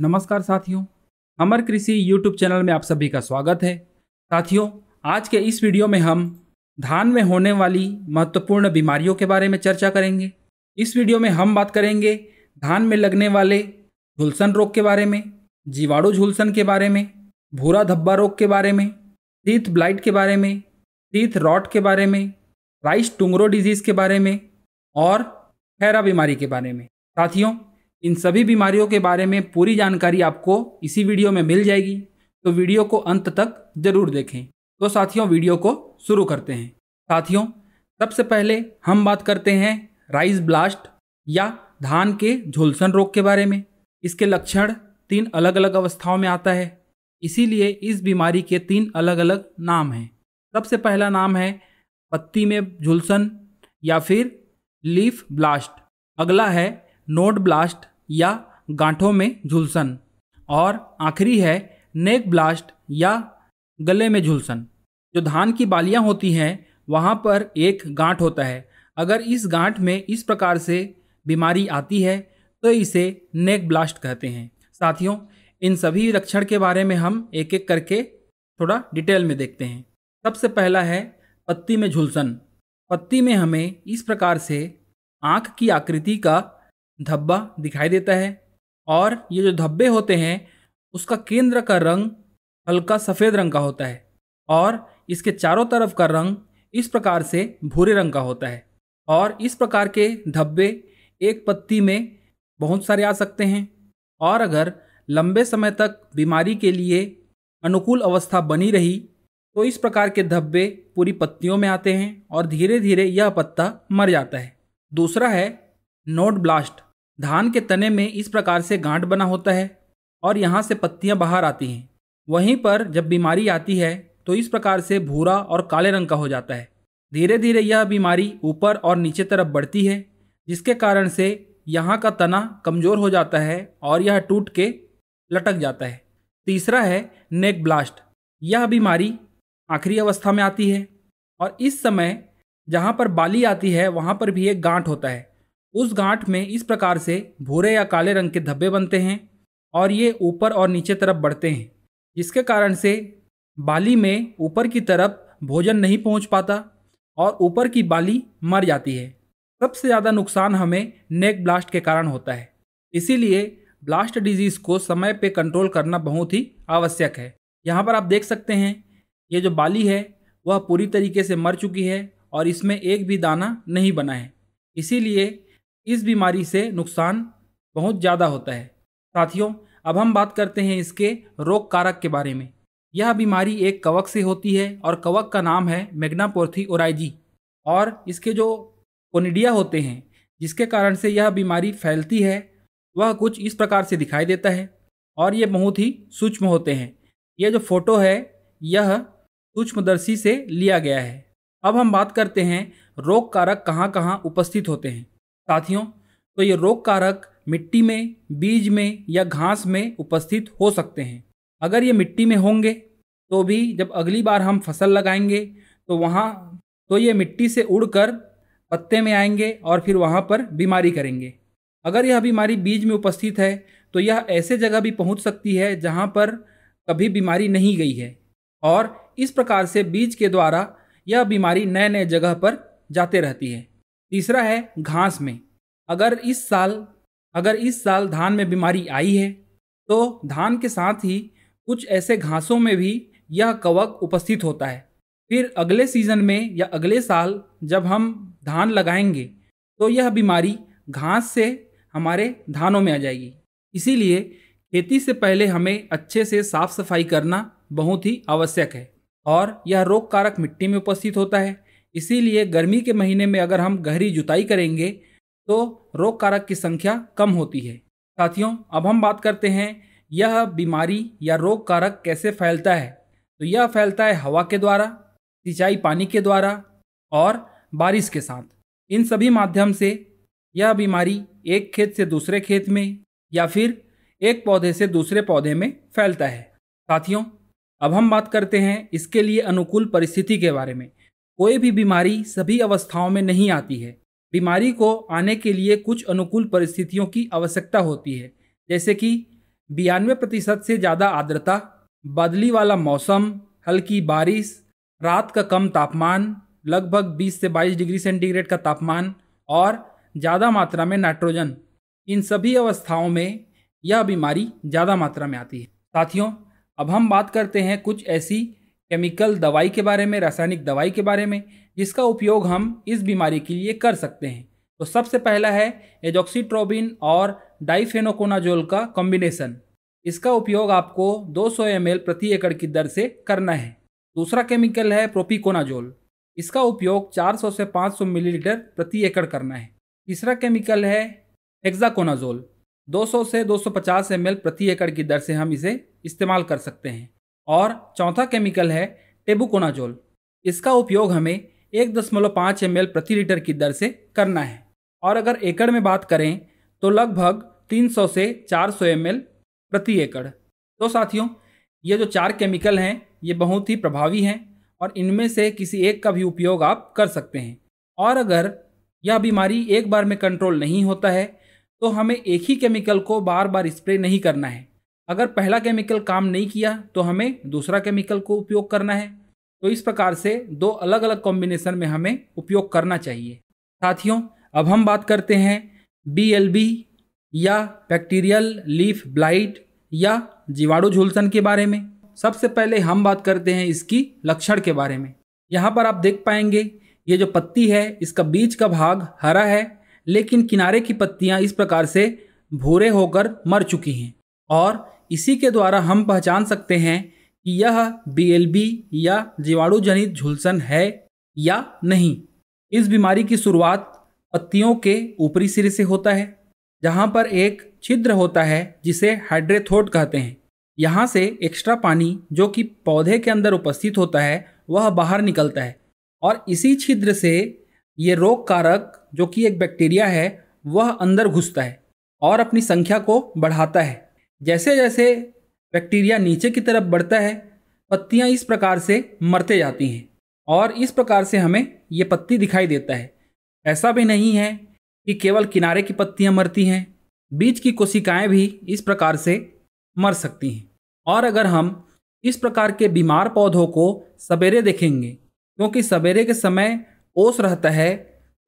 नमस्कार साथियों अमर कृषि यूट्यूब चैनल में आप सभी का स्वागत है साथियों आज के इस वीडियो में हम धान में होने वाली महत्वपूर्ण बीमारियों के बारे में चर्चा करेंगे इस वीडियो में हम बात करेंगे धान में लगने वाले झुलसन रोग के बारे में जीवाणु झुलसन के बारे में भूरा धब्बा रोग के बारे में टीथ ब्लाइट के बारे में टीथ रॉट के बारे में राइस टुंगरो डिजीज़ के बारे में और खैरा बीमारी के बारे में साथियों इन सभी बीमारियों के बारे में पूरी जानकारी आपको इसी वीडियो में मिल जाएगी तो वीडियो को अंत तक जरूर देखें तो साथियों वीडियो को शुरू करते हैं साथियों सबसे पहले हम बात करते हैं राइस ब्लास्ट या धान के झुलसन रोग के बारे में इसके लक्षण तीन अलग अलग अवस्थाओं में आता है इसीलिए इस बीमारी के तीन अलग अलग नाम हैं सबसे पहला नाम है पत्ती में झुलसन या फिर लीफ ब्लास्ट अगला है नोड ब्लास्ट या गांठों में झुलसन और आखिरी है नेक ब्लास्ट या गले में झुलसन जो धान की बालियां होती हैं वहाँ पर एक गांठ होता है अगर इस गांठ में इस प्रकार से बीमारी आती है तो इसे नेक ब्लास्ट कहते हैं साथियों इन सभी लक्षण के बारे में हम एक एक करके थोड़ा डिटेल में देखते हैं सबसे पहला है पत्ती में झुलसन पत्ती में हमें इस प्रकार से आँख की आकृति का धब्बा दिखाई देता है और ये जो धब्बे होते हैं उसका केंद्र का रंग हल्का सफ़ेद रंग का होता है और इसके चारों तरफ का रंग इस प्रकार से भूरे रंग का होता है और इस प्रकार के धब्बे एक पत्ती में बहुत सारे आ सकते हैं और अगर लंबे समय तक बीमारी के लिए अनुकूल अवस्था बनी रही तो इस प्रकार के धब्बे पूरी पत्तियों में आते हैं और धीरे धीरे यह पत्ता मर जाता है दूसरा है नोट ब्लास्ट धान के तने में इस प्रकार से गांठ बना होता है और यहाँ से पत्तियाँ बाहर आती हैं वहीं पर जब बीमारी आती है तो इस प्रकार से भूरा और काले रंग का हो जाता है धीरे धीरे यह बीमारी ऊपर और नीचे तरफ बढ़ती है जिसके कारण से यहाँ का तना कमज़ोर हो जाता है और यह टूट के लटक जाता है तीसरा है नेक ब्लास्ट यह बीमारी आखिरी अवस्था में आती है और इस समय जहाँ पर बाली आती है वहाँ पर भी एक गांठ होता है उस गांठ में इस प्रकार से भूरे या काले रंग के धब्बे बनते हैं और ये ऊपर और नीचे तरफ बढ़ते हैं जिसके कारण से बाली में ऊपर की तरफ भोजन नहीं पहुंच पाता और ऊपर की बाली मर जाती है सबसे ज़्यादा नुकसान हमें नेक ब्लास्ट के कारण होता है इसीलिए ब्लास्ट डिजीज़ को समय पे कंट्रोल करना बहुत ही आवश्यक है यहाँ पर आप देख सकते हैं ये जो बाली है वह पूरी तरीके से मर चुकी है और इसमें एक भी दाना नहीं बना है इसीलिए इस बीमारी से नुकसान बहुत ज़्यादा होता है साथियों अब हम बात करते हैं इसके रोग कारक के बारे में यह बीमारी एक कवक से होती है और कवक का नाम है मैग्नापोर्थी ओराइजी और इसके जो कोनिडिया होते हैं जिसके कारण से यह बीमारी फैलती है वह कुछ इस प्रकार से दिखाई देता है और ये बहुत ही सूक्ष्म होते हैं यह जो फोटो है यह सूक्ष्मदर्शी से लिया गया है अब हम बात करते हैं रोग कारक कहाँ कहाँ उपस्थित होते हैं साथियों तो ये रोग कारक मिट्टी में बीज में या घास में उपस्थित हो सकते हैं अगर ये मिट्टी में होंगे तो भी जब अगली बार हम फसल लगाएंगे तो वहाँ तो ये मिट्टी से उड़कर पत्ते में आएंगे और फिर वहाँ पर बीमारी करेंगे अगर यह बीमारी बीज में उपस्थित है तो यह ऐसे जगह भी पहुँच सकती है जहाँ पर कभी बीमारी नहीं गई है और इस प्रकार से बीज के द्वारा यह बीमारी नए नए जगह पर जाते रहती है तीसरा है घास में अगर इस साल अगर इस साल धान में बीमारी आई है तो धान के साथ ही कुछ ऐसे घासों में भी यह कवक उपस्थित होता है फिर अगले सीजन में या अगले साल जब हम धान लगाएंगे तो यह बीमारी घास से हमारे धानों में आ जाएगी इसीलिए खेती से पहले हमें अच्छे से साफ सफाई करना बहुत ही आवश्यक है और यह रोग कारक मिट्टी में उपस्थित होता है इसीलिए गर्मी के महीने में अगर हम गहरी जुताई करेंगे तो रोग कारक की संख्या कम होती है साथियों अब हम बात करते हैं यह बीमारी या रोग कारक कैसे फैलता है तो यह फैलता है हवा के द्वारा सिंचाई पानी के द्वारा और बारिश के साथ इन सभी माध्यम से यह बीमारी एक खेत से दूसरे खेत में या फिर एक पौधे से दूसरे पौधे में फैलता है साथियों अब हम बात करते हैं इसके लिए अनुकूल परिस्थिति के बारे में कोई भी बीमारी सभी अवस्थाओं में नहीं आती है बीमारी को आने के लिए कुछ अनुकूल परिस्थितियों की आवश्यकता होती है जैसे कि बयानवे प्रतिशत से ज़्यादा आर्द्रता बदली वाला मौसम हल्की बारिश रात का कम तापमान लगभग 20 से 22 डिग्री सेंटीग्रेड का तापमान और ज़्यादा मात्रा में नाइट्रोजन इन सभी अवस्थाओं में यह बीमारी ज़्यादा मात्रा में आती है साथियों अब हम बात करते हैं कुछ ऐसी केमिकल दवाई के बारे में रासायनिक दवाई के बारे में जिसका उपयोग हम इस बीमारी के लिए कर सकते हैं तो सबसे पहला है एजोक्सीट्रोबिन और डाइफेनोकोनाजोल का कॉम्बिनेशन इसका उपयोग आपको 200 सौ प्रति एकड़ की दर से करना है दूसरा केमिकल है प्रोपिकोनाजोल इसका उपयोग 400 से 500 मिलीलीटर प्रति एकड़ करना है तीसरा केमिकल है एक्जाकोनाजोल 200 से 250 सौ प्रति एकड़ की दर से हम इसे इस्तेमाल कर सकते हैं और चौथा केमिकल है टेबुकोनाजोल इसका उपयोग हमें एक दशमलव पाँच एम प्रति लीटर की दर से करना है और अगर एकड़ में बात करें तो लगभग 300 से 400 सौ प्रति एकड़ तो साथियों ये जो चार केमिकल हैं ये बहुत ही प्रभावी हैं और इनमें से किसी एक का भी उपयोग आप कर सकते हैं और अगर यह बीमारी एक बार में कंट्रोल नहीं होता है तो हमें एक ही केमिकल को बार बार स्प्रे नहीं करना है अगर पहला केमिकल काम नहीं किया तो हमें दूसरा केमिकल को उपयोग करना है तो इस प्रकार से दो अलग अलग कॉम्बिनेशन में हमें उपयोग करना चाहिए साथियों अब हम बात करते हैं बी या बैक्टीरियल लीफ ब्लाइट या जीवाणु झुलसन के बारे में सबसे पहले हम बात करते हैं इसकी लक्षण के बारे में यहाँ पर आप देख पाएंगे ये जो पत्ती है इसका बीज का भाग हरा है लेकिन किनारे की पत्तियाँ इस प्रकार से भूरे होकर मर चुकी हैं और इसी के द्वारा हम पहचान सकते हैं कि यह बीएलबी या जीवाणुजनित झुलसन है या नहीं इस बीमारी की शुरुआत पत्तियों के ऊपरी सिरे से होता है जहाँ पर एक छिद्र होता है जिसे हाइड्रेथोट कहते हैं यहाँ से एक्स्ट्रा पानी जो कि पौधे के अंदर उपस्थित होता है वह बाहर निकलता है और इसी छिद्र से ये रोग कारक जो कि एक बैक्टीरिया है वह अंदर घुसता है और अपनी संख्या को बढ़ाता है जैसे जैसे बैक्टीरिया नीचे की तरफ बढ़ता है पत्तियाँ इस प्रकार से मरते जाती हैं और इस प्रकार से हमें ये पत्ती दिखाई देता है ऐसा भी नहीं है कि केवल किनारे की पत्तियाँ मरती हैं बीज की कोशिकाएं भी इस प्रकार से मर सकती हैं और अगर हम इस प्रकार के बीमार पौधों को सवेरे देखेंगे क्योंकि सवेरे के समय ओस रहता है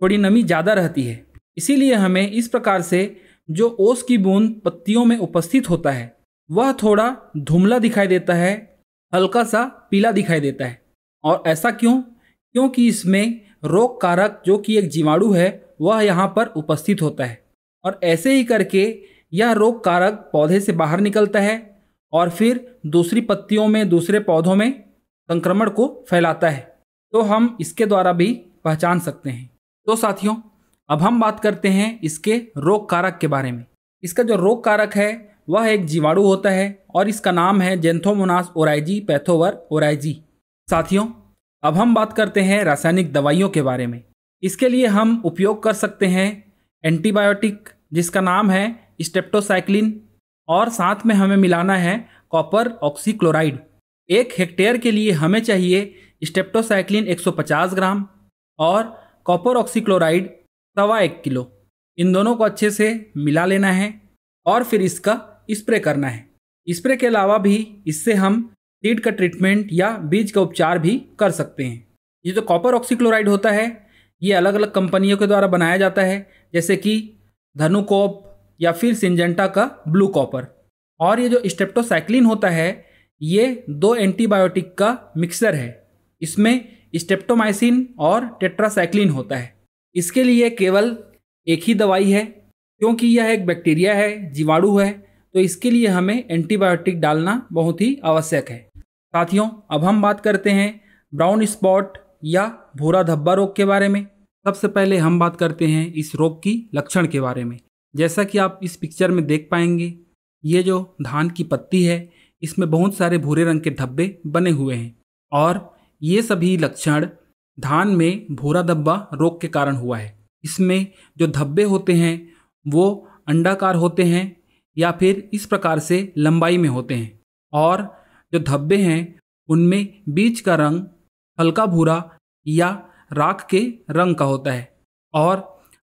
थोड़ी नमी ज़्यादा रहती है इसीलिए हमें इस प्रकार से जो ओस की बूंद पत्तियों में उपस्थित होता है वह थोड़ा धुमला दिखाई देता है हल्का सा पीला दिखाई देता है और ऐसा क्यों क्योंकि इसमें रोग कारक जो कि एक जीवाणु है वह यहाँ पर उपस्थित होता है और ऐसे ही करके यह रोग कारक पौधे से बाहर निकलता है और फिर दूसरी पत्तियों में दूसरे पौधों में संक्रमण को फैलाता है तो हम इसके द्वारा भी पहचान सकते हैं तो साथियों अब हम बात करते हैं इसके रोग कारक के बारे में इसका जो रोग कारक है वह एक जीवाणु होता है और इसका नाम है जेंथोमोनास ओराइजी पैथोवर ओराइजी साथियों अब हम बात करते हैं रासायनिक दवाइयों के बारे में इसके लिए हम उपयोग कर सकते हैं एंटीबायोटिक जिसका नाम है स्टेप्टोसाइक्लिन और साथ में हमें मिलाना है कॉपर ऑक्सीक्लोराइड एक हेक्टेयर के लिए हमें चाहिए स्टेप्टोसाइक्लिन 150 ग्राम और कॉपर ऑक्सीक्लोराइड सवा एक किलो इन दोनों को अच्छे से मिला लेना है और फिर इसका स्प्रे करना है स्प्रे के अलावा भी इससे हम सीड का ट्रीटमेंट या बीज का उपचार भी कर सकते हैं ये जो कॉपर ऑक्सीक्लोराइड होता है ये अलग अलग कंपनियों के द्वारा बनाया जाता है जैसे कि धनुकॉप या फिर सिंजेंटा का ब्लू कॉपर और ये जो स्टेप्टोसाइक्लिन होता है ये दो एंटीबायोटिक का मिक्सर है इसमें स्टेप्टोमाइसिन और टेट्रासाइक्लिन होता है इसके लिए केवल एक ही दवाई है क्योंकि यह एक बैक्टीरिया है जीवाणु है तो इसके लिए हमें एंटीबायोटिक डालना बहुत ही आवश्यक है साथियों अब हम बात करते हैं ब्राउन स्पॉट या भूरा धब्बा रोग के बारे में सबसे पहले हम बात करते हैं इस रोग की लक्षण के बारे में जैसा कि आप इस पिक्चर में देख पाएंगे ये जो धान की पत्ती है इसमें बहुत सारे भूरे रंग के धब्बे बने हुए हैं और ये सभी लक्षण धान में भूरा धब्बा रोग के कारण हुआ है इसमें जो धब्बे होते हैं वो अंडाकार होते हैं या फिर इस प्रकार से लंबाई में होते हैं और जो धब्बे हैं उनमें बीज का रंग हल्का भूरा या राख के रंग का होता है और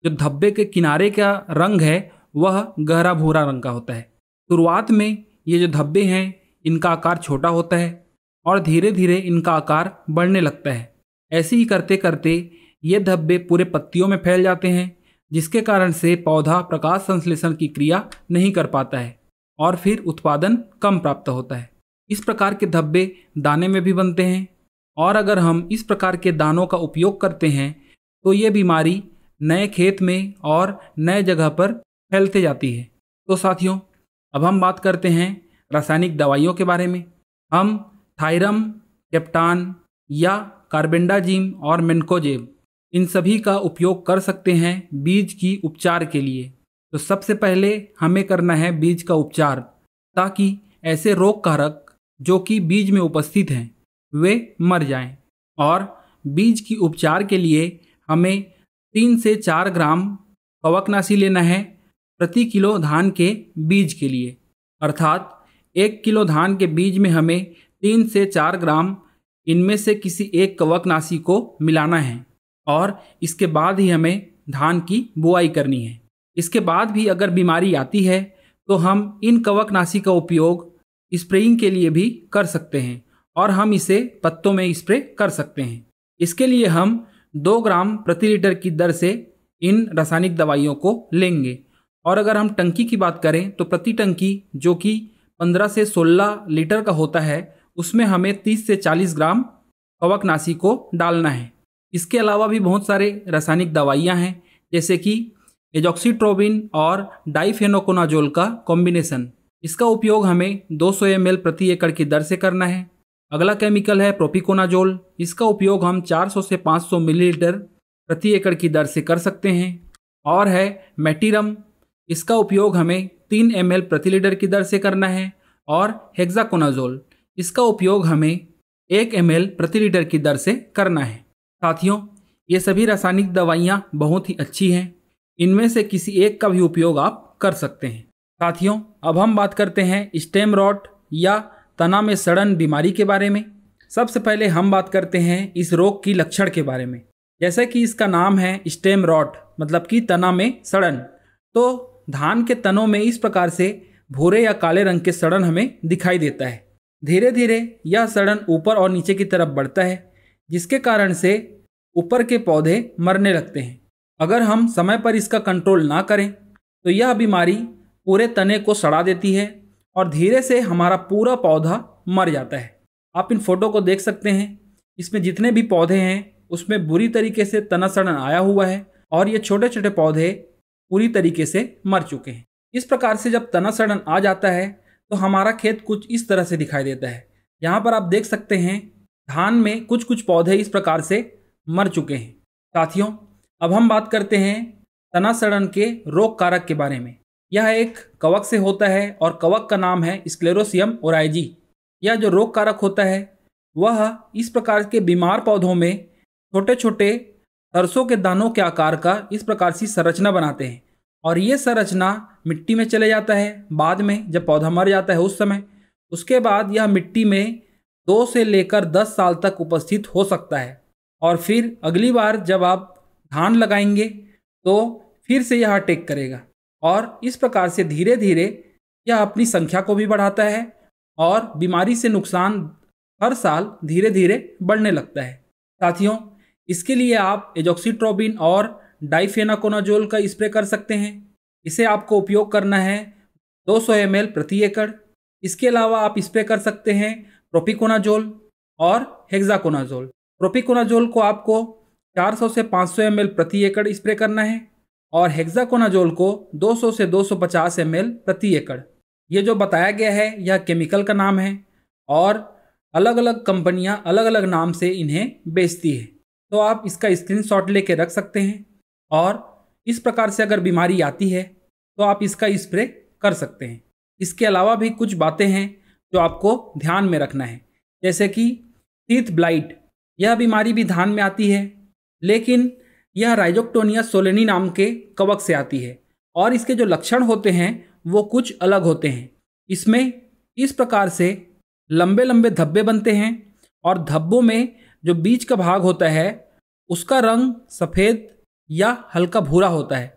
जो धब्बे के किनारे का रंग है वह गहरा भूरा रंग का होता है शुरुआत में ये जो धब्बे हैं इनका आकार छोटा होता है और धीरे धीरे इनका आकार बढ़ने लगता है ऐसे ही करते करते ये धब्बे पूरे पत्तियों में फैल जाते हैं जिसके कारण से पौधा प्रकाश संश्लेषण की क्रिया नहीं कर पाता है और फिर उत्पादन कम प्राप्त होता है इस प्रकार के धब्बे दाने में भी बनते हैं और अगर हम इस प्रकार के दानों का उपयोग करते हैं तो ये बीमारी नए खेत में और नए जगह पर फैलते जाती है तो साथियों अब हम बात करते हैं रासायनिक दवाइयों के बारे में हम थायरम कैप्टान या कार्बेंडाजीम और मेनकोजेब इन सभी का उपयोग कर सकते हैं बीज की उपचार के लिए तो सबसे पहले हमें करना है बीज का उपचार ताकि ऐसे रोग कारक जो कि बीज में उपस्थित हैं वे मर जाएं और बीज की उपचार के लिए हमें तीन से चार ग्राम कवकनाशी लेना है प्रति किलो धान के बीज के लिए अर्थात एक किलो धान के बीज में हमें तीन से चार ग्राम इनमें से किसी एक कवकनाशी को मिलाना है और इसके बाद ही हमें धान की बुआई करनी है इसके बाद भी अगर बीमारी आती है तो हम इन कवकनाशी का उपयोग स्प्रेइंग के लिए भी कर सकते हैं और हम इसे पत्तों में स्प्रे कर सकते हैं इसके लिए हम दो ग्राम प्रति लीटर की दर से इन रासायनिक दवाइयों को लेंगे और अगर हम टंकी की बात करें तो प्रति टंकी जो कि 15 से 16 लीटर का होता है उसमें हमें 30 से 40 ग्राम कवकनाशी को डालना है इसके अलावा भी बहुत सारे रासायनिक दवाइयाँ हैं जैसे कि एजॉक्सीट्रोबिन और डाइफेनोकोनाजोल का कॉम्बिनेशन इसका उपयोग हमें 200 सौ प्रति एकड़ की दर से करना है अगला केमिकल है प्रोपिकोनाजोल इसका उपयोग हम 400 से 500 मिलीलीटर प्रति एकड़ की दर से कर सकते हैं और है मेटीरम इसका उपयोग हमें 3 एम प्रति लीटर की दर से करना है और हेक्जाकोनाजोल इसका उपयोग हमें एक एम प्रति लीटर की दर से करना है साथियों ये सभी रासायनिक दवाइयाँ बहुत ही अच्छी हैं इनमें से किसी एक का भी उपयोग आप कर सकते हैं साथियों अब हम बात करते हैं स्टेम रॉट या तना में सड़न बीमारी के बारे में सबसे पहले हम बात करते हैं इस रोग की लक्षण के बारे में जैसे कि इसका नाम है स्टेम रॉट मतलब कि तना में सड़न तो धान के तनों में इस प्रकार से भूरे या काले रंग के सड़न हमें दिखाई देता है धीरे धीरे यह सड़न ऊपर और नीचे की तरफ बढ़ता है जिसके कारण से ऊपर के पौधे मरने लगते हैं अगर हम समय पर इसका कंट्रोल ना करें तो यह बीमारी पूरे तने को सड़ा देती है और धीरे से हमारा पूरा पौधा मर जाता है आप इन फोटो को देख सकते हैं इसमें जितने भी पौधे हैं उसमें बुरी तरीके से तना सड़न आया हुआ है और ये छोटे छोटे पौधे पूरी तरीके से मर चुके हैं इस प्रकार से जब तना सड़न आ जाता है तो हमारा खेत कुछ इस तरह से दिखाई देता है यहाँ पर आप देख सकते हैं धान में कुछ कुछ पौधे इस प्रकार से मर चुके हैं साथियों अब हम बात करते हैं तना सड़न के रोग कारक के बारे में यह एक कवक से होता है और कवक का नाम है स्क्लेरोसियम ओराइजी यह जो रोग कारक होता है वह इस प्रकार के बीमार पौधों में छोटे छोटे सरसों के दानों के आकार का इस प्रकार से संरचना बनाते हैं और ये संरचना मिट्टी में चले जाता है बाद में जब पौधा मर जाता है उस समय उसके बाद यह मिट्टी में दो से लेकर दस साल तक उपस्थित हो सकता है और फिर अगली बार जब आप धान लगाएंगे तो फिर से यह टेक करेगा और इस प्रकार से धीरे धीरे यह अपनी संख्या को भी बढ़ाता है और बीमारी से नुकसान हर साल धीरे धीरे बढ़ने लगता है साथियों इसके लिए आप एजोक्सीट्रोबिन और डाइफेनाकोनाजोल का स्प्रे कर सकते हैं इसे आपको उपयोग करना है 200 सौ प्रति एकड़ इसके अलावा आप स्प्रे कर सकते हैं प्रोपिकोनाजोल और हेक्साकोनाजोल प्रोपिकोनाजोल को आपको 400 से 500 सौ प्रति एकड़ स्प्रे करना है और हेक्साकोनाजोल को 200 से 250 ml प्रति एकड़ ये जो बताया गया है यह केमिकल का नाम है और अलग अलग कंपनियाँ अलग अलग नाम से इन्हें बेचती है तो आप इसका स्क्रीनशॉट लेके रख सकते हैं और इस प्रकार से अगर बीमारी आती है तो आप इसका स्प्रे कर सकते हैं इसके अलावा भी कुछ बातें हैं जो आपको ध्यान में रखना है जैसे कि टीथ ब्लाइट यह बीमारी भी धान में आती है लेकिन यह राइजोक्टोनिया सोलेनी नाम के कवक से आती है और इसके जो लक्षण होते हैं वो कुछ अलग होते हैं इसमें इस प्रकार से लंबे लंबे धब्बे बनते हैं और धब्बों में जो बीज का भाग होता है उसका रंग सफ़ेद या हल्का भूरा होता है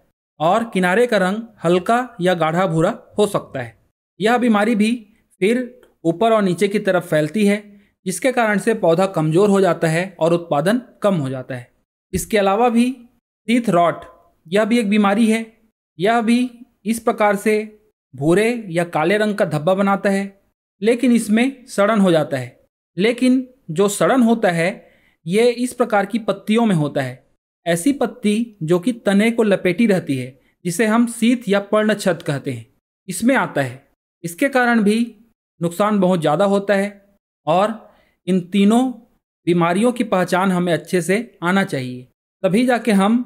और किनारे का रंग हल्का या गाढ़ा भूरा हो सकता है यह बीमारी भी फिर ऊपर और नीचे की तरफ फैलती है जिसके कारण से पौधा कमज़ोर हो जाता है और उत्पादन कम हो जाता है इसके अलावा भी टीथ रॉट यह भी एक बीमारी है यह भी इस प्रकार से भूरे या काले रंग का धब्बा बनाता है लेकिन इसमें सड़न हो जाता है लेकिन जो सड़न होता है ये इस प्रकार की पत्तियों में होता है ऐसी पत्ती जो कि तने को लपेटी रहती है जिसे हम सीत या पर्ण छत कहते हैं इसमें आता है इसके कारण भी नुकसान बहुत ज़्यादा होता है और इन तीनों बीमारियों की पहचान हमें अच्छे से आना चाहिए तभी जाके हम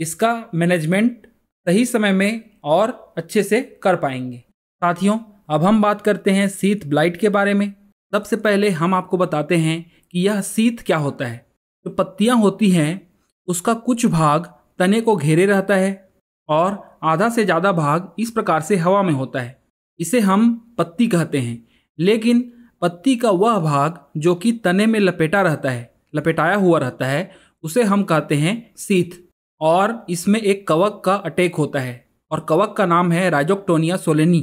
इसका मैनेजमेंट सही समय में और अच्छे से कर पाएंगे साथियों अब हम बात करते हैं सीत ब्लाइट के बारे में सबसे पहले हम आपको बताते हैं कि यह सीत क्या होता है जो तो पत्तियाँ होती हैं उसका कुछ भाग तने को घेरे रहता है और आधा से ज़्यादा भाग इस प्रकार से हवा में होता है इसे हम पत्ती कहते हैं लेकिन पत्ती का वह भाग जो कि तने में लपेटा रहता है लपेटाया हुआ रहता है उसे हम कहते हैं सीथ और इसमें एक कवक का अटैक होता है और कवक का नाम है राइजोक्टोनिया सोलेनी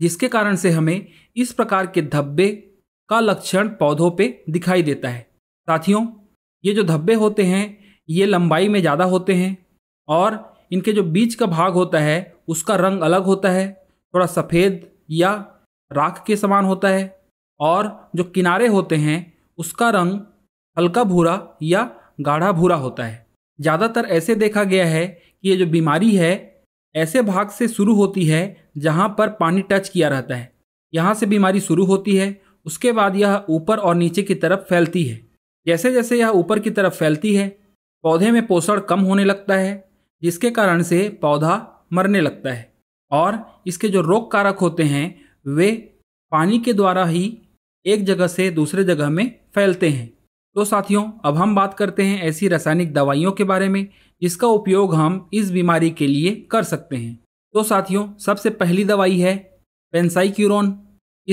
जिसके कारण से हमें इस प्रकार के धब्बे का लक्षण पौधों पे दिखाई देता है साथियों ये जो धब्बे होते हैं ये लंबाई में ज़्यादा होते हैं और इनके जो बीच का भाग होता है उसका रंग अलग होता है थोड़ा सफ़ेद या राख के समान होता है और जो किनारे होते हैं उसका रंग हल्का भूरा या गाढ़ा भूरा होता है ज़्यादातर ऐसे देखा गया है कि ये जो बीमारी है ऐसे भाग से शुरू होती है जहाँ पर पानी टच किया रहता है यहाँ से बीमारी शुरू होती है उसके बाद यह ऊपर और नीचे की तरफ फैलती है जैसे जैसे यह ऊपर की तरफ फैलती है पौधे में पोषण कम होने लगता है जिसके कारण से पौधा मरने लगता है और इसके जो रोग कारक होते हैं वे पानी के द्वारा ही एक जगह से दूसरे जगह में फैलते हैं तो साथियों अब हम बात करते हैं ऐसी रासायनिक दवाइयों के बारे में जिसका उपयोग हम इस बीमारी के लिए कर सकते हैं तो साथियों सबसे पहली दवाई है पेंसाइक्यूरोन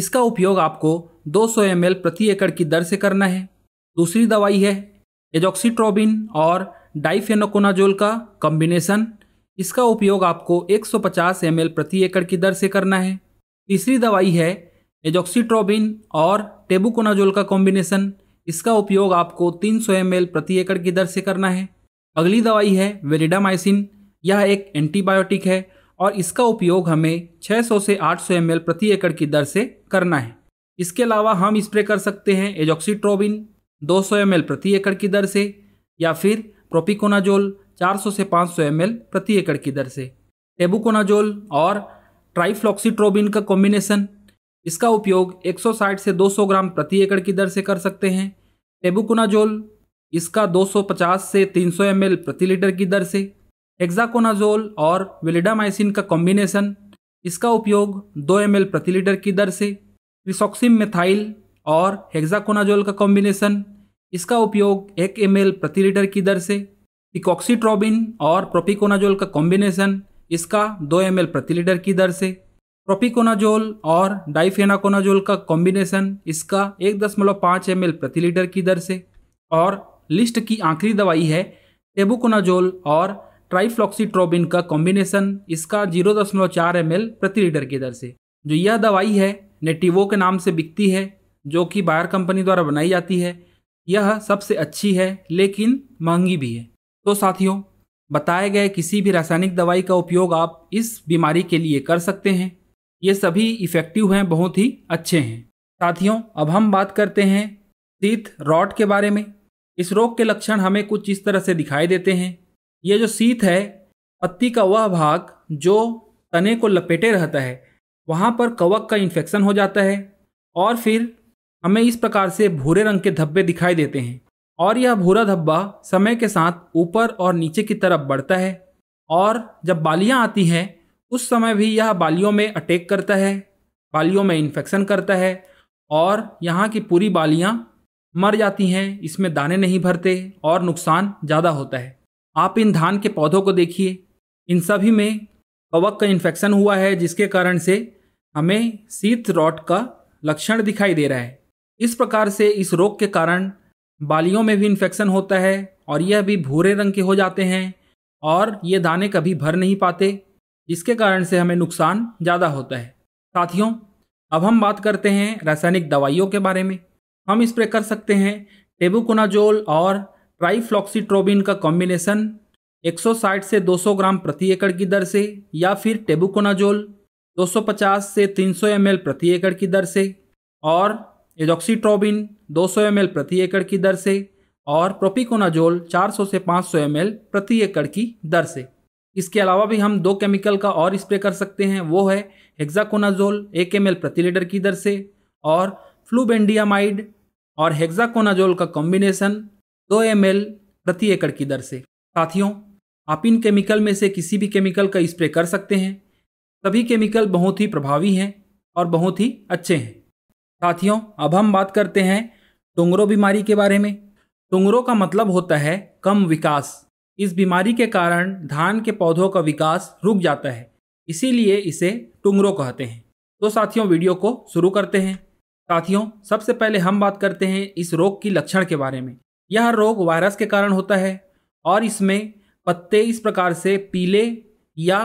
इसका उपयोग आपको 200 सौ प्रति एकड़ की दर से करना है दूसरी दवाई है एजॉक्सीट्रोबिन और डाइफेनोकोनाजोल का कॉम्बिनेशन इसका उपयोग आपको 150 सौ प्रति एकड़ की दर से करना है तीसरी दवाई है एजॉक्सीट्रोबिन और टेबुकोनाजोल का कॉम्बिनेशन इसका उपयोग आपको 300 सौ प्रति एकड़ की दर से करना है अगली दवाई है वेरिडामाइसिन यह एक एंटीबायोटिक है और इसका उपयोग हमें 600 से 800 सौ प्रति एकड़ की दर से करना है इसके अलावा हम स्प्रे कर सकते हैं एजॉक्सीट्रोबिन दो सौ प्रति एकड़ की दर से या फिर प्रोपिकोनाजोल 400 से 500 सौ प्रति एकड़ की दर से टेबुकोनाजोल और ट्राइफ्लॉक्सीट्रोबिन का कॉम्बिनेशन इसका उपयोग 160 से 200 ग्राम प्रति एकड़ की दर से कर सकते हैं टेबुकोनाजोल इसका 250 से 300 सौ प्रति लीटर की दर से एक्जाकोनाजोल और वेलिडामाइसिन का कॉम्बिनेशन इसका उपयोग 2 एम प्रति लीटर की दर से रिसोक्सिम मेथाइल और हेक्साकोनाजोल का कॉम्बिनेशन इसका उपयोग एक एम प्रति लीटर की दर से पिकॉक्सीट्रोबिन और प्रोपिकोनाजोल का कॉम्बिनेशन इसका दो एम प्रति लीटर की दर से प्रोपिकोनाजोल और डाइफेनाकोनाजोल का कॉम्बिनेशन इसका एक दशमलव पाँच एम प्रति लीटर की दर से और लिस्ट की आखिरी दवाई है टेबुकोनाजोल और ट्राइफ्लॉक्सीट्रोबिन का कॉम्बिनेशन इसका जीरो दशमलव चार एम प्रति लीटर की दर से जो यह दवाई है नेटिवो के नाम से बिकती है जो कि बाहर कंपनी द्वारा बनाई जाती है यह सबसे अच्छी है लेकिन महंगी भी है तो साथियों बताए गए किसी भी रासायनिक दवाई का उपयोग आप इस बीमारी के लिए कर सकते हैं ये सभी इफ़ेक्टिव हैं बहुत ही अच्छे हैं साथियों अब हम बात करते हैं शीत रॉट के बारे में इस रोग के लक्षण हमें कुछ इस तरह से दिखाई देते हैं ये जो शीत है पत्ती का वह भाग जो तने को लपेटे रहता है वहाँ पर कवक का इन्फेक्शन हो जाता है और फिर हमें इस प्रकार से भूरे रंग के धब्बे दिखाई देते हैं और यह भूरा धब्बा समय के साथ ऊपर और नीचे की तरफ बढ़ता है और जब बालियाँ आती हैं उस समय भी यह बालियों में अटैक करता है बालियों में इन्फेक्शन करता है और यहाँ की पूरी बालियाँ मर जाती हैं इसमें दाने नहीं भरते और नुकसान ज़्यादा होता है आप इन धान के पौधों को देखिए इन सभी में कवक का इन्फेक्शन हुआ है जिसके कारण से हमें शीत रॉट का लक्षण दिखाई दे रहा है इस प्रकार से इस रोग के कारण बालियों में भी इन्फेक्शन होता है और यह भी भूरे रंग के हो जाते हैं और ये दाने कभी भर नहीं पाते जिसके कारण से हमें नुकसान ज़्यादा होता है साथियों अब हम बात करते हैं रासायनिक दवाइयों के बारे में हम स्प्रे कर सकते हैं टेबुकोनाजोल और ट्राईफ्लॉक्सीट्रोबिन का कॉम्बिनेशन 160 से 200 ग्राम प्रति एकड़ की दर से या फिर टेबुकोनाजोल 250 से 300 एम प्रति एकड़ की दर से और एजॉक्सीट्रोबिन 200 एम प्रति एकड़ की दर से और प्रोपिकोनाजोल 400 से 500 एम प्रति एकड़ की दर से इसके अलावा भी हम दो केमिकल का और स्प्रे कर सकते हैं वो है हेक्साकोनाजोल एक एम प्रति लीटर की दर से और फ्लूबेंडियामाइड और हेक्साकोनाजोल का कॉम्बिनेशन दो एम प्रति एकड़ की दर से साथियों आप इन केमिकल में से किसी भी केमिकल का स्प्रे कर सकते हैं सभी केमिकल बहुत ही प्रभावी हैं और बहुत ही अच्छे हैं साथियों अब हम बात करते हैं टोंगरो बीमारी के बारे में टोंगरो का मतलब होता है कम विकास इस बीमारी के कारण धान के पौधों का विकास रुक जाता है इसीलिए इसे टुंगरो कहते हैं तो साथियों वीडियो को शुरू करते हैं साथियों सबसे पहले हम बात करते हैं इस रोग की लक्षण के बारे में यह रोग वायरस के कारण होता है और इसमें पत्ते इस प्रकार से पीले या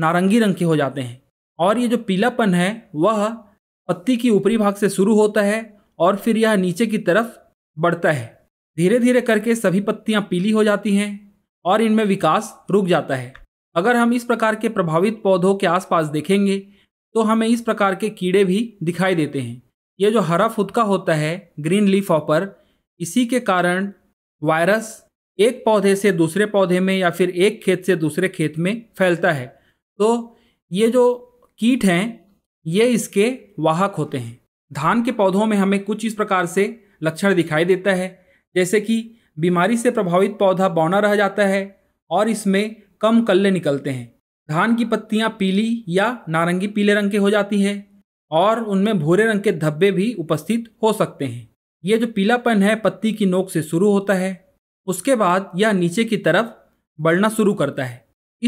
नारंगी रंग के हो जाते हैं और ये जो पीलापन है वह पत्ती की ऊपरी भाग से शुरू होता है और फिर यह नीचे की तरफ बढ़ता है धीरे धीरे करके सभी पत्तियां पीली हो जाती हैं और इनमें विकास रुक जाता है अगर हम इस प्रकार के प्रभावित पौधों के आसपास देखेंगे तो हमें इस प्रकार के कीड़े भी दिखाई देते हैं ये जो हरा फुदका होता है ग्रीन लीफ ऑपर इसी के कारण वायरस एक पौधे से दूसरे पौधे में या फिर एक खेत से दूसरे खेत में फैलता है तो ये जो कीट हैं ये इसके वाहक होते हैं धान के पौधों में हमें कुछ इस प्रकार से लक्षण दिखाई देता है जैसे कि बीमारी से प्रभावित पौधा बौना रह जाता है और इसमें कम कल्ले निकलते हैं धान की पत्तियां पीली या नारंगी पीले रंग की हो जाती है और उनमें भूरे रंग के धब्बे भी उपस्थित हो सकते हैं ये जो पीलापन है पत्ती की नोक से शुरू होता है उसके बाद यह नीचे की तरफ बढ़ना शुरू करता है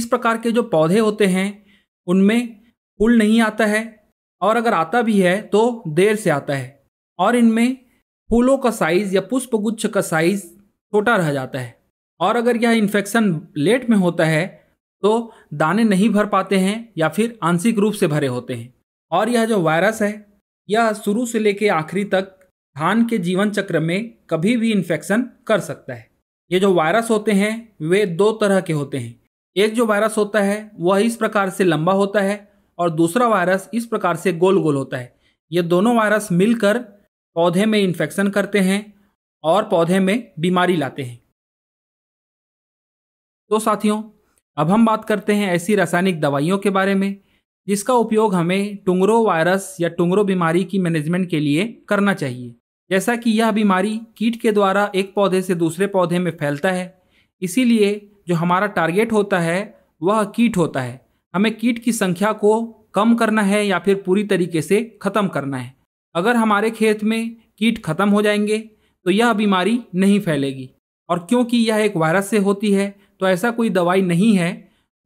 इस प्रकार के जो पौधे होते हैं उनमें फूल नहीं आता है और अगर आता भी है तो देर से आता है और इनमें फूलों का साइज या पुष्प गुच्छ का साइज छोटा रह जाता है और अगर यह इन्फेक्शन लेट में होता है तो दाने नहीं भर पाते हैं या फिर आंशिक रूप से भरे होते हैं और यह जो वायरस है यह शुरू से लेकर आखिरी तक धान के जीवन चक्र में कभी भी इन्फेक्शन कर सकता है ये जो वायरस होते हैं वे दो तरह के होते हैं एक जो वायरस होता है वह इस प्रकार से लंबा होता है और दूसरा वायरस इस प्रकार से गोल गोल होता है ये दोनों वायरस मिलकर पौधे में इन्फेक्शन करते हैं और पौधे में बीमारी लाते हैं तो साथियों अब हम बात करते हैं ऐसी रासायनिक दवाइयों के बारे में जिसका उपयोग हमें टुंगरो वायरस या टुंगरो बीमारी की मैनेजमेंट के लिए करना चाहिए जैसा कि यह बीमारी कीट के द्वारा एक पौधे से दूसरे पौधे में फैलता है इसीलिए जो हमारा टारगेट होता है वह कीट होता है हमें कीट की संख्या को कम करना है या फिर पूरी तरीके से ख़त्म करना है अगर हमारे खेत में कीट खत्म हो जाएंगे तो यह बीमारी नहीं फैलेगी और क्योंकि यह एक वायरस से होती है तो ऐसा कोई दवाई नहीं है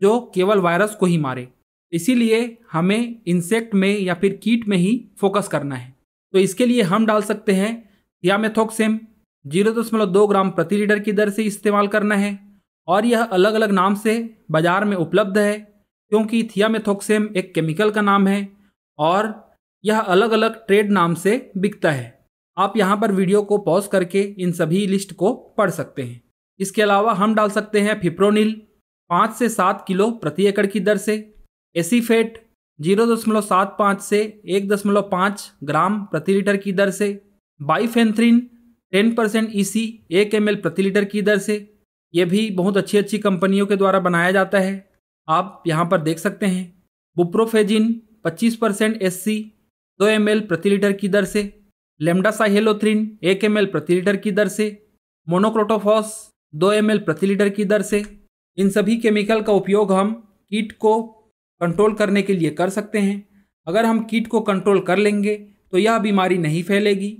जो केवल वायरस को ही मारे इसीलिए हमें इंसेक्ट में या फिर कीट में ही फोकस करना है तो इसके लिए हम डाल सकते हैं या मेथोक्सेम जीरो दशमलव दो ग्राम प्रति लीटर की दर से इस्तेमाल करना है और यह अलग अलग नाम से बाजार में उपलब्ध है क्योंकि थियामेथोक्सेम एक केमिकल का नाम है और यह अलग अलग ट्रेड नाम से बिकता है आप यहाँ पर वीडियो को पॉज करके इन सभी लिस्ट को पढ़ सकते हैं इसके अलावा हम डाल सकते हैं फिप्रोनिल पाँच से सात किलो प्रति एकड़ की दर से एसीफेट जीरो दशमलव सात पाँच से एक दशमलव पाँच ग्राम प्रति लीटर की दर से bifenthrin ten percent E e C एक एम प्रति लीटर की दर से यह भी बहुत अच्छी अच्छी कंपनियों के द्वारा बनाया जाता है आप यहाँ पर देख सकते हैं बुप्रोफेजिन 25 परसेंट एस सी दो एम प्रति लीटर की दर से लेमडा साइहेलोथ्रिन एक एम प्रति लीटर की दर से मोनोक्रोटोफॉस दो एम प्रति लीटर की दर से इन सभी केमिकल का उपयोग हम कीट को कंट्रोल करने के लिए कर सकते हैं अगर हम कीट को कंट्रोल कर लेंगे तो यह बीमारी नहीं फैलेगी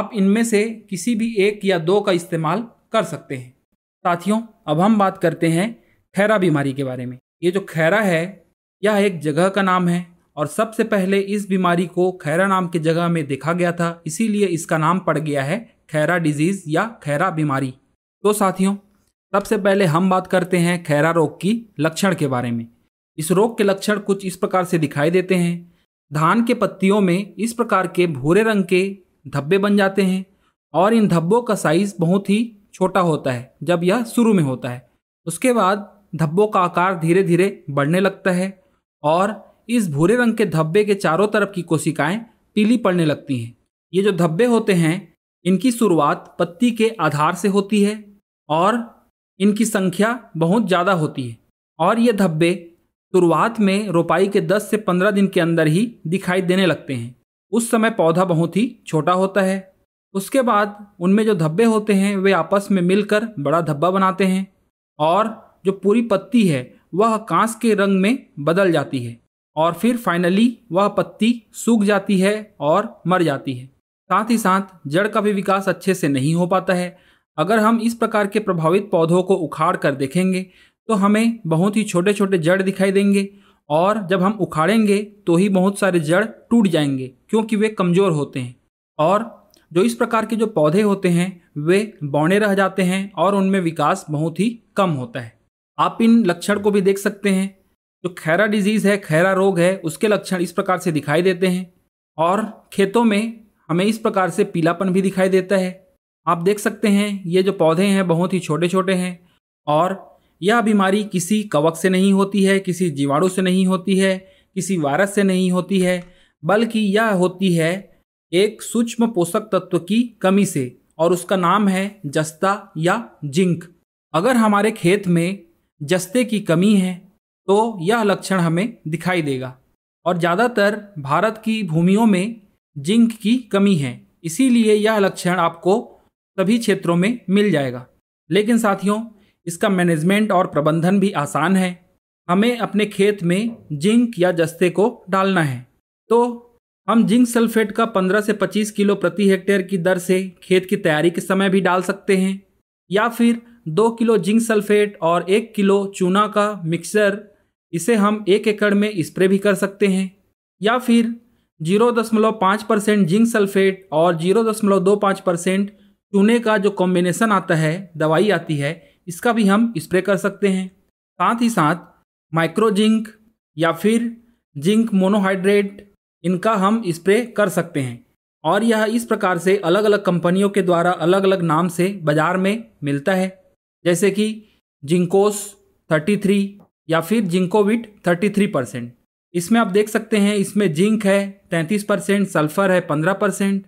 आप इनमें से किसी भी एक या दो का इस्तेमाल कर सकते हैं साथियों अब हम बात करते हैं खैरा बीमारी के बारे में ये जो खैरा है यह एक जगह का नाम है और सबसे पहले इस बीमारी को खैरा नाम की जगह में देखा गया था इसीलिए इसका नाम पड़ गया है खैरा डिजीज़ या खैरा बीमारी तो साथियों सबसे पहले हम बात करते हैं खैरा रोग की लक्षण के बारे में इस रोग के लक्षण कुछ इस प्रकार से दिखाई देते हैं धान के पत्तियों में इस प्रकार के भूरे रंग के धब्बे बन जाते हैं और इन धब्बों का साइज़ बहुत ही छोटा होता है जब यह शुरू में होता है उसके बाद धब्बों का आकार धीरे धीरे बढ़ने लगता है और इस भूरे रंग के धब्बे के चारों तरफ की कोशिकाएं पीली पड़ने लगती हैं ये जो धब्बे होते हैं इनकी शुरुआत पत्ती के आधार से होती है और इनकी संख्या बहुत ज़्यादा होती है और ये धब्बे शुरुआत में रोपाई के 10 से 15 दिन के अंदर ही दिखाई देने लगते हैं उस समय पौधा बहुत ही छोटा होता है उसके बाद उनमें जो धब्बे होते हैं वे आपस में मिलकर बड़ा धब्बा बनाते हैं और जो पूरी पत्ती है वह कांस के रंग में बदल जाती है और फिर फाइनली वह पत्ती सूख जाती है और मर जाती है साथ ही साथ जड़ का भी विकास अच्छे से नहीं हो पाता है अगर हम इस प्रकार के प्रभावित पौधों को उखाड़ कर देखेंगे तो हमें बहुत ही छोटे छोटे जड़ दिखाई देंगे और जब हम उखाड़ेंगे तो ही बहुत सारे जड़ टूट जाएंगे क्योंकि वे कमज़ोर होते हैं और जो इस प्रकार के जो पौधे होते हैं वे बौने रह जाते हैं और उनमें विकास बहुत ही कम होता है आप इन लक्षण को भी देख सकते हैं जो खैरा डिजीज़ है खैरा रोग है उसके लक्षण इस प्रकार से दिखाई देते हैं और खेतों में हमें इस प्रकार से पीलापन भी दिखाई देता है आप देख सकते हैं ये जो पौधे हैं बहुत ही छोटे छोटे हैं और यह बीमारी किसी कवक से नहीं होती है किसी जीवाणु से नहीं होती है किसी वायरस से नहीं होती है बल्कि यह होती है एक सूक्ष्म पोषक तत्व की कमी से और उसका नाम है जस्ता या जिंक अगर हमारे खेत में जस्ते की कमी है तो यह लक्षण हमें दिखाई देगा और ज़्यादातर भारत की भूमियों में जिंक की कमी है इसीलिए यह लक्षण आपको सभी क्षेत्रों में मिल जाएगा लेकिन साथियों इसका मैनेजमेंट और प्रबंधन भी आसान है हमें अपने खेत में जिंक या जस्ते को डालना है तो हम जिंक सल्फेट का 15 से 25 किलो प्रति हेक्टेयर की दर से खेत की तैयारी के समय भी डाल सकते हैं या फिर दो किलो जिंक सल्फेट और एक किलो चूना का मिक्सर इसे हम एक एकड़ में स्प्रे भी कर सकते हैं या फिर जीरो दशमलव पाँच परसेंट जिंक सल्फेट और जीरो दशमलव दो पाँच परसेंट चूने का जो कॉम्बिनेशन आता है दवाई आती है इसका भी हम स्प्रे कर सकते हैं साथ ही साथ माइक्रो जिंक या फिर जिंक मोनोहाइड्रेट इनका हम स्प्रे कर सकते हैं और यह इस प्रकार से अलग अलग कंपनियों के द्वारा अलग अलग नाम से बाज़ार में मिलता है जैसे कि जिंकोस 33 या फिर जिंकोविट 33 परसेंट इसमें आप देख सकते हैं इसमें जिंक है 33 परसेंट सल्फर है 15 परसेंट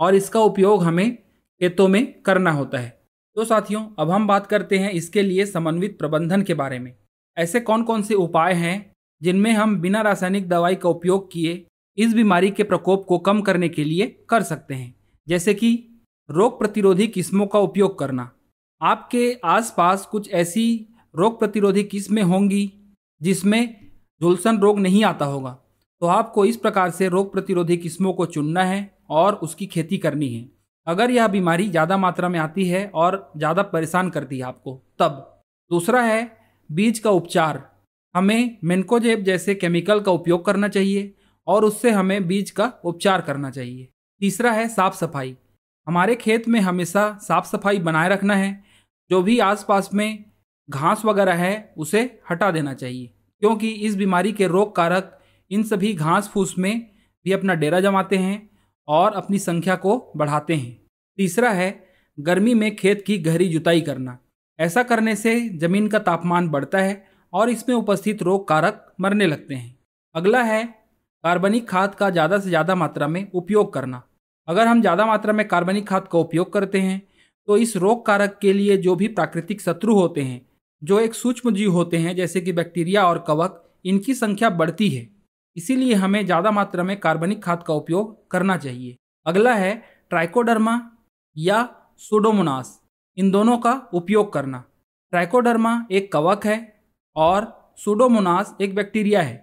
और इसका उपयोग हमें खेतों में करना होता है तो साथियों अब हम बात करते हैं इसके लिए समन्वित प्रबंधन के बारे में ऐसे कौन कौन से उपाय हैं जिनमें हम बिना रासायनिक दवाई का उपयोग किए इस बीमारी के प्रकोप को कम करने के लिए कर सकते हैं जैसे कि रोग प्रतिरोधी किस्मों का उपयोग करना आपके आसपास कुछ ऐसी रोग प्रतिरोधी किस्में होंगी जिसमें झुलसन रोग नहीं आता होगा तो आपको इस प्रकार से रोग प्रतिरोधी किस्मों को चुनना है और उसकी खेती करनी है अगर यह बीमारी ज़्यादा मात्रा में आती है और ज़्यादा परेशान करती है आपको तब दूसरा है बीज का उपचार हमें मेनकोजेब जैसे केमिकल का उपयोग करना चाहिए और उससे हमें बीज का उपचार करना चाहिए तीसरा है साफ सफाई हमारे खेत में हमेशा साफ सफाई बनाए रखना है जो भी आसपास में घास वगैरह है उसे हटा देना चाहिए क्योंकि इस बीमारी के रोग कारक इन सभी घास फूस में भी अपना डेरा जमाते हैं और अपनी संख्या को बढ़ाते हैं तीसरा है गर्मी में खेत की गहरी जुताई करना ऐसा करने से ज़मीन का तापमान बढ़ता है और इसमें उपस्थित रोग कारक मरने लगते हैं अगला है कार्बनिक खाद का ज़्यादा से ज़्यादा मात्रा में उपयोग करना अगर हम ज़्यादा मात्रा में कार्बनिक खाद का उपयोग करते हैं तो इस रोग कारक के लिए जो भी प्राकृतिक शत्रु होते हैं जो एक सूक्ष्म जीव होते हैं जैसे कि बैक्टीरिया और कवक इनकी संख्या बढ़ती है इसीलिए हमें ज़्यादा मात्रा में कार्बनिक खाद का उपयोग करना चाहिए अगला है ट्राइकोडर्मा या सोडोमोनास इन दोनों का उपयोग करना ट्राइकोडर्मा एक कवक है और सोडोमोनास एक बैक्टीरिया है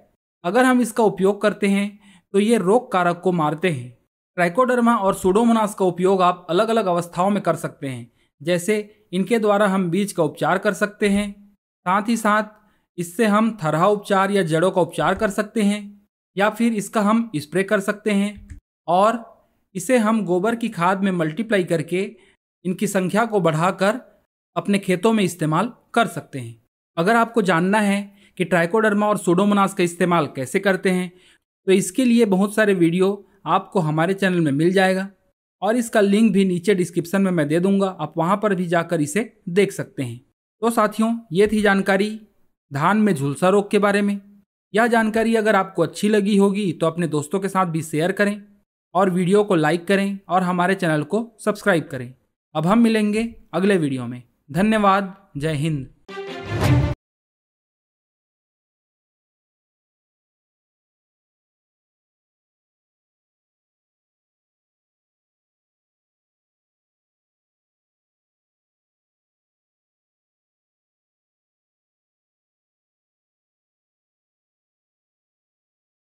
अगर हम इसका उपयोग करते हैं तो ये रोग कारक को मारते हैं ट्राइकोडर्मा और सुडोमोनास का उपयोग आप अलग अलग अवस्थाओं में कर सकते हैं जैसे इनके द्वारा हम बीज का उपचार कर सकते हैं साथ ही साथ इससे हम थरहा उपचार या जड़ों का उपचार कर सकते हैं या फिर इसका हम स्प्रे कर सकते हैं और इसे हम गोबर की खाद में मल्टीप्लाई करके इनकी संख्या को बढ़ाकर अपने खेतों में इस्तेमाल कर सकते हैं अगर आपको जानना है कि ट्राइकोडर्मा और सोडोमोनास का इस्तेमाल कैसे करते हैं तो इसके लिए बहुत सारे वीडियो आपको हमारे चैनल में मिल जाएगा और इसका लिंक भी नीचे डिस्क्रिप्शन में मैं दे दूंगा आप वहाँ पर भी जाकर इसे देख सकते हैं तो साथियों ये थी जानकारी धान में झुलसा रोग के बारे में यह जानकारी अगर आपको अच्छी लगी होगी तो अपने दोस्तों के साथ भी शेयर करें और वीडियो को लाइक करें और हमारे चैनल को सब्सक्राइब करें अब हम मिलेंगे अगले वीडियो में धन्यवाद जय हिंद